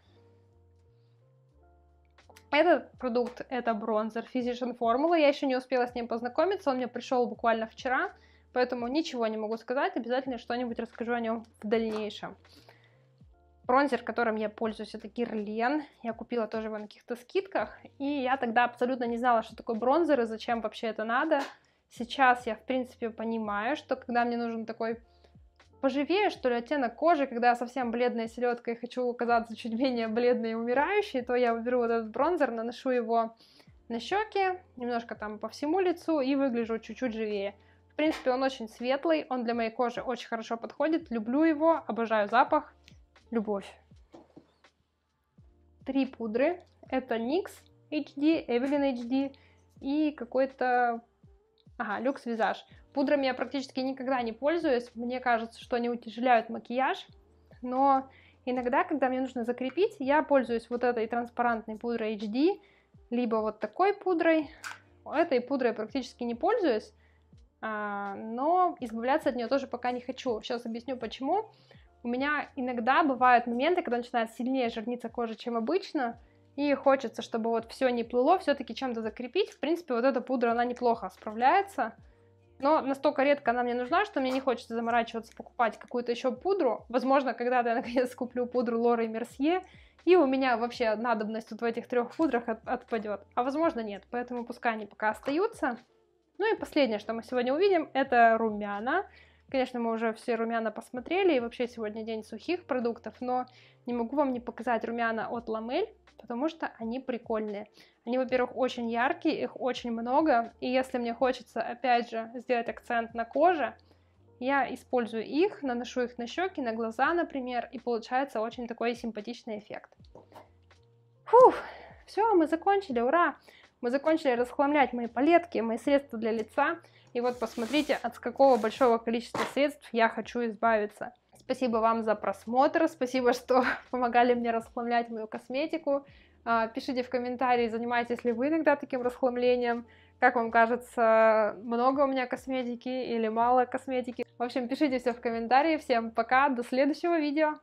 Этот продукт это бронзер Physician Formula. Я еще не успела с ним познакомиться, он мне пришел буквально вчера, поэтому ничего не могу сказать. Обязательно что-нибудь расскажу о нем в дальнейшем. Бронзер, которым я пользуюсь, это Герлен. Я купила тоже его на каких-то скидках. И я тогда абсолютно не знала, что такое бронзер и зачем вообще это надо. Сейчас я, в принципе, понимаю, что когда мне нужен такой поживее, что ли, оттенок кожи, когда я совсем бледная селедка и хочу казаться чуть менее бледной и умирающей, то я беру вот этот бронзер, наношу его на щеки, немножко там по всему лицу и выгляжу чуть-чуть живее. В принципе, он очень светлый, он для моей кожи очень хорошо подходит, люблю его, обожаю запах, любовь. Три пудры, это NYX HD, Evelyn HD и какой-то Ага, люкс визаж. Пудрами я практически никогда не пользуюсь. Мне кажется, что они утяжеляют макияж. Но иногда, когда мне нужно закрепить, я пользуюсь вот этой транспарантной пудрой HD, либо вот такой пудрой. Этой пудрой практически не пользуюсь, а, но избавляться от нее тоже пока не хочу. Сейчас объясню почему. У меня иногда бывают моменты, когда начинает сильнее жирниться кожа, чем обычно, и хочется, чтобы вот все не плыло, все-таки чем-то закрепить. В принципе, вот эта пудра, она неплохо справляется. Но настолько редко она мне нужна, что мне не хочется заморачиваться, покупать какую-то еще пудру. Возможно, когда-то я наконец куплю пудру Лоры Мерсье, и у меня вообще надобность вот в этих трех пудрах от, отпадет. А возможно нет, поэтому пускай они пока остаются. Ну и последнее, что мы сегодня увидим, это румяна. Конечно, мы уже все румяна посмотрели, и вообще сегодня день сухих продуктов, но не могу вам не показать румяна от Ламель потому что они прикольные. Они, во-первых, очень яркие, их очень много, и если мне хочется, опять же, сделать акцент на коже, я использую их, наношу их на щеки, на глаза, например, и получается очень такой симпатичный эффект. Фух, все, мы закончили, ура! Мы закончили расхламлять мои палетки, мои средства для лица. И вот посмотрите, от какого большого количества средств я хочу избавиться. Спасибо вам за просмотр, спасибо, что помогали мне расхламлять мою косметику. А, пишите в комментарии, занимаетесь ли вы иногда таким расхламлением. Как вам кажется, много у меня косметики или мало косметики? В общем, пишите все в комментарии. Всем пока, до следующего видео!